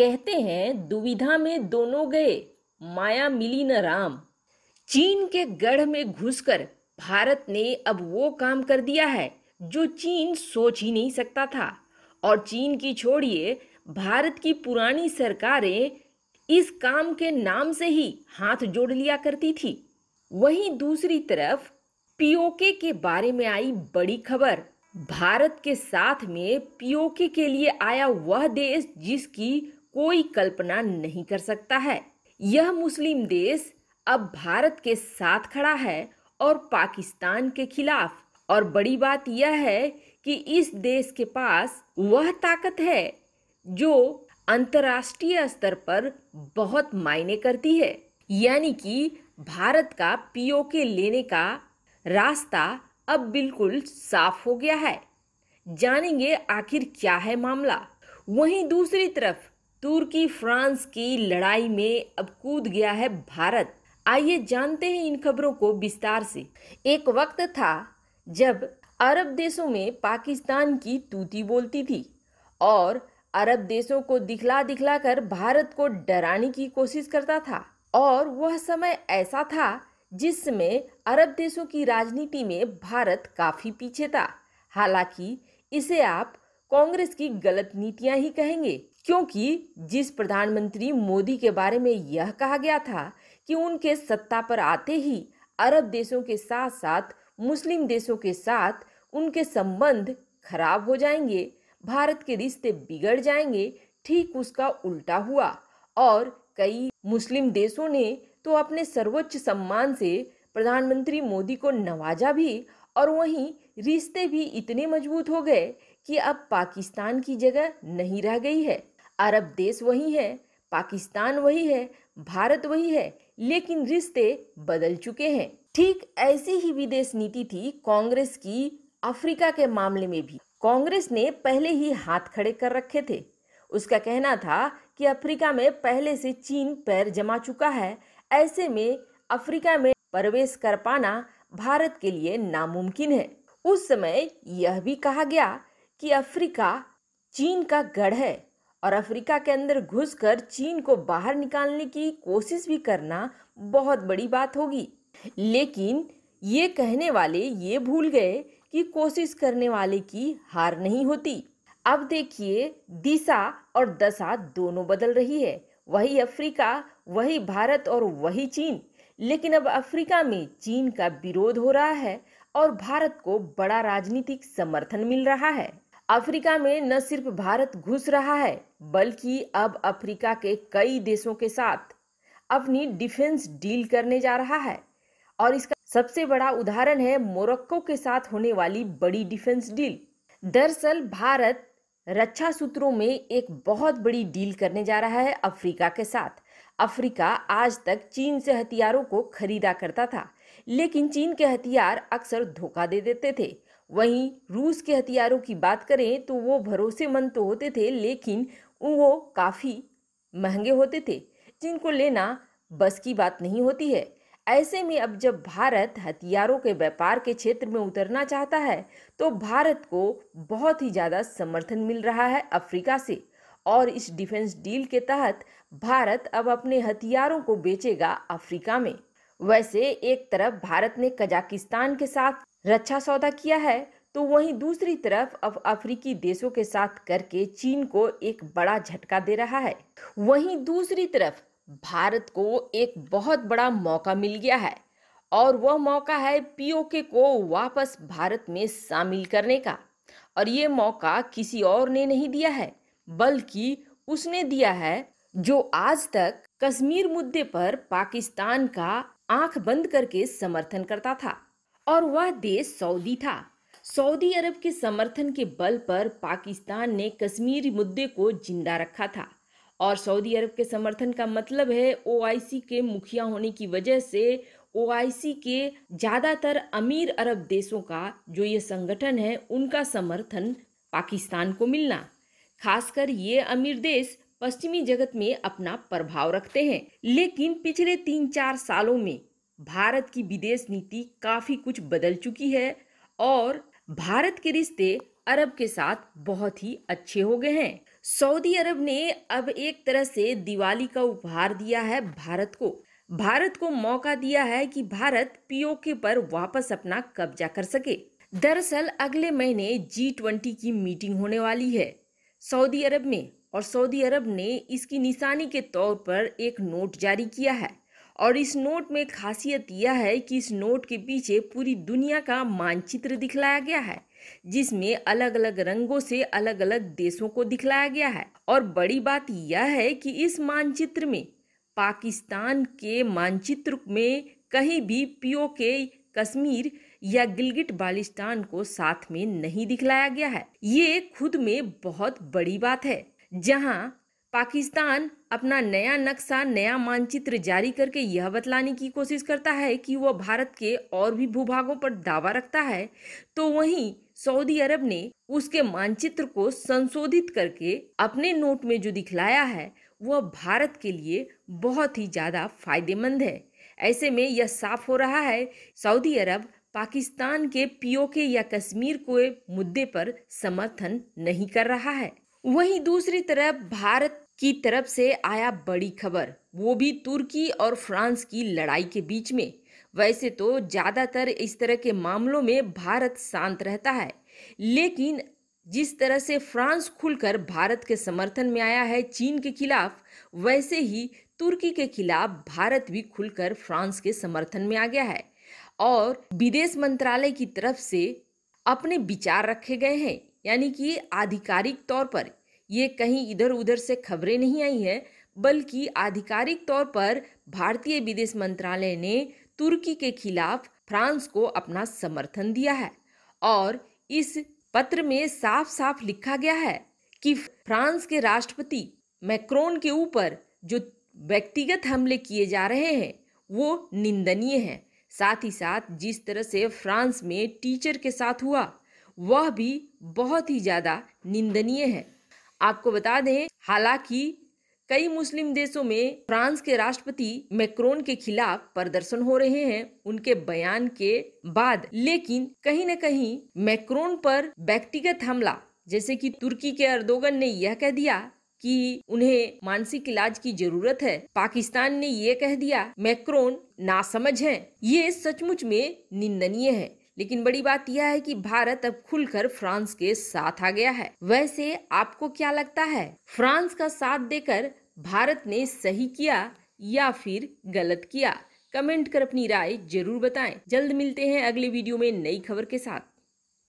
कहते हैं दुविधा में दोनों गए माया मिली न राम चीन के गढ़ में घुसकर भारत ने अब वो काम कर दिया है जो चीन सोच ही नहीं सकता था और चीन की छोड़िए भारत की पुरानी सरकारें इस काम के नाम से ही हाथ जोड़ लिया करती थी वहीं दूसरी तरफ पीओके के बारे में आई बड़ी खबर भारत के साथ में पीओके के लिए आया वह देश जिसकी कोई कल्पना नहीं कर सकता है यह मुस्लिम देश अब भारत के साथ खड़ा है और पाकिस्तान के खिलाफ और बड़ी बात यह है कि इस देश के पास वह ताकत है जो अंतर्राष्ट्रीय स्तर पर बहुत मायने करती है यानी कि भारत का पीओके लेने का रास्ता अब बिल्कुल साफ हो गया है जानेंगे आखिर क्या है मामला वहीं दूसरी तरफ तुर्की फ्रांस की लड़ाई में अब कूद गया है भारत आइए जानते हैं इन खबरों को विस्तार से एक वक्त था जब अरब देशों में पाकिस्तान की तूती बोलती थी और अरब देशों को दिखला दिखला कर भारत को डराने की कोशिश करता था और वह समय ऐसा था जिसमें अरब देशों की राजनीति में भारत काफ़ी पीछे था हालांकि इसे आप कांग्रेस की गलत नीतियां ही कहेंगे क्योंकि जिस प्रधानमंत्री मोदी के बारे में यह कहा गया था कि उनके सत्ता पर आते ही अरब देशों के साथ साथ मुस्लिम देशों के साथ उनके संबंध खराब हो जाएंगे भारत के रिश्ते बिगड़ जाएंगे ठीक उसका उल्टा हुआ और कई मुस्लिम देशों ने तो अपने सर्वोच्च सम्मान से प्रधानमंत्री मोदी को नवाजा भी और वहीं रिश्ते भी इतने मजबूत हो गए कि अब पाकिस्तान की जगह नहीं रह गई है अरब देश वही है पाकिस्तान वही है भारत वही है लेकिन रिश्ते बदल चुके हैं ठीक ऐसी ही विदेश नीति थी कांग्रेस की अफ्रीका के मामले में भी कांग्रेस ने पहले ही हाथ खड़े कर रखे थे उसका कहना था कि अफ्रीका में पहले से चीन पैर जमा चुका है ऐसे में अफ्रीका में प्रवेश कर पाना भारत के लिए नामुमकिन है उस समय यह भी कहा गया कि अफ्रीका चीन का गढ़ है और अफ्रीका के अंदर घुसकर चीन को बाहर निकालने की कोशिश भी करना बहुत बड़ी बात होगी लेकिन ये कहने वाले ये भूल गए कि कोशिश करने वाले की हार नहीं होती अब देखिए दिशा और दशा दोनों बदल रही है वही अफ्रीका वही भारत और वही चीन लेकिन अब अफ्रीका में चीन का विरोध हो रहा है और भारत को बड़ा राजनीतिक समर्थन मिल रहा है अफ्रीका में न सिर्फ भारत घुस रहा है बल्कि अब अफ्रीका के कई देशों के साथ अपनी डिफेंस डील करने जा रहा है और इसका सबसे बड़ा उदाहरण है मोरक्को के साथ होने वाली बड़ी डिफेंस डील दरअसल भारत रक्षा सूत्रों में एक बहुत बड़ी डील करने जा रहा है अफ्रीका के साथ अफ्रीका आज तक चीन से हथियारों को खरीदा करता था लेकिन चीन के हथियार अक्सर धोखा दे देते थे वहीं रूस के हथियारों की बात करें तो वो भरोसेमंद तो होते थे लेकिन वो काफ़ी महंगे होते थे जिनको लेना बस की बात नहीं होती है ऐसे में अब जब भारत हथियारों के व्यापार के क्षेत्र में उतरना चाहता है तो भारत को बहुत ही ज़्यादा समर्थन मिल रहा है अफ्रीका से और इस डिफेंस डील के तहत भारत अब अपने हथियारों को बेचेगा अफ्रीका में वैसे एक तरफ भारत ने कजाकिस्तान के साथ रक्षा सौदा किया है तो वहीं दूसरी तरफ अब अफ्रीकी देशों के साथ करके चीन को एक बड़ा झटका दे रहा है वहीं दूसरी तरफ भारत को एक बहुत बड़ा मौका मिल गया है और वह मौका है पीओके को वापस भारत में शामिल करने का और ये मौका किसी और ने नहीं दिया है बल्कि उसने दिया है जो आज तक कश्मीर मुद्दे पर पाकिस्तान का आंख बंद करके समर्थन करता था और वह देश सऊदी था सऊदी अरब के समर्थन के बल पर पाकिस्तान ने कश्मीरी मुद्दे को जिंदा रखा था और सऊदी अरब के समर्थन का मतलब है ओआईसी के मुखिया होने की वजह से ओआईसी के ज़्यादातर अमीर अरब देशों का जो ये संगठन है उनका समर्थन पाकिस्तान को मिलना खासकर ये अमीर देश पश्चिमी जगत में अपना प्रभाव रखते हैं लेकिन पिछले तीन चार सालों में भारत की विदेश नीति काफ़ी कुछ बदल चुकी है और भारत के रिश्ते अरब के साथ बहुत ही अच्छे हो गए हैं सऊदी अरब ने अब एक तरह से दिवाली का उपहार दिया है भारत को भारत को मौका दिया है कि भारत पीओके पर वापस अपना कब्जा कर सके दरअसल अगले महीने जी ट्वेंटी की मीटिंग होने वाली है सऊदी अरब में और सऊदी अरब ने इसकी निशानी के तौर पर एक नोट जारी किया है और इस नोट में खासियत यह है कि इस नोट के पीछे पूरी दुनिया का मानचित्र दिखलाया गया है जिसमें अलग अलग रंगों से अलग अलग देशों को दिखलाया गया है और बड़ी बात यह है कि इस मानचित्र में पाकिस्तान के मानचित्र में कहीं भी पीओ के कश्मीर या गिलगिट बालिस्तान को साथ में नहीं दिखलाया गया है ये खुद में बहुत बड़ी बात है जहां पाकिस्तान अपना नया नक्शा नया मानचित्र जारी करके यह बतलाने की कोशिश करता है कि वह भारत के और भी भूभागों पर दावा रखता है तो वहीं सऊदी अरब ने उसके मानचित्र को संशोधित करके अपने नोट में जो दिखलाया है वह भारत के लिए बहुत ही ज़्यादा फायदेमंद है ऐसे में यह साफ हो रहा है सऊदी अरब पाकिस्तान के पीओके या कश्मीर को मुद्दे पर समर्थन नहीं कर रहा है वहीं दूसरी तरफ भारत की तरफ से आया बड़ी खबर वो भी तुर्की और फ्रांस की लड़ाई के बीच में वैसे तो ज़्यादातर इस तरह के मामलों में भारत शांत रहता है लेकिन जिस तरह से फ्रांस खुलकर भारत के समर्थन में आया है चीन के खिलाफ वैसे ही तुर्की के खिलाफ भारत भी खुलकर फ्रांस के समर्थन में आ गया है और विदेश मंत्रालय की तरफ से अपने विचार रखे गए हैं यानी कि आधिकारिक तौर पर ये कहीं इधर उधर से खबरें नहीं आई हैं बल्कि आधिकारिक तौर पर भारतीय विदेश मंत्रालय ने तुर्की के खिलाफ फ्रांस को अपना समर्थन दिया है और इस पत्र में साफ साफ लिखा गया है कि फ्रांस के राष्ट्रपति मैक्रोन के ऊपर जो व्यक्तिगत हमले किए जा रहे हैं वो निंदनीय हैं साथ ही साथ जिस तरह से फ्रांस में टीचर के साथ हुआ वह भी बहुत ही ज़्यादा निंदनीय है आपको बता दें हालांकि कई मुस्लिम देशों में फ्रांस के राष्ट्रपति मैक्रोन के खिलाफ प्रदर्शन हो रहे हैं उनके बयान के बाद लेकिन कहीं न कहीं मैक्रोन पर व्यक्तिगत हमला जैसे कि तुर्की के अर्दोगन ने यह कह दिया कि उन्हें मानसिक इलाज की जरूरत है पाकिस्तान ने ये कह दिया मैक्रोन नासमझ है ये सचमुच में निंदनीय है लेकिन बड़ी बात यह है कि भारत अब खुलकर फ्रांस के साथ आ गया है वैसे आपको क्या लगता है फ्रांस का साथ देकर भारत ने सही किया या फिर गलत किया कमेंट कर अपनी राय जरूर बताएं जल्द मिलते हैं अगले वीडियो में नई खबर के साथ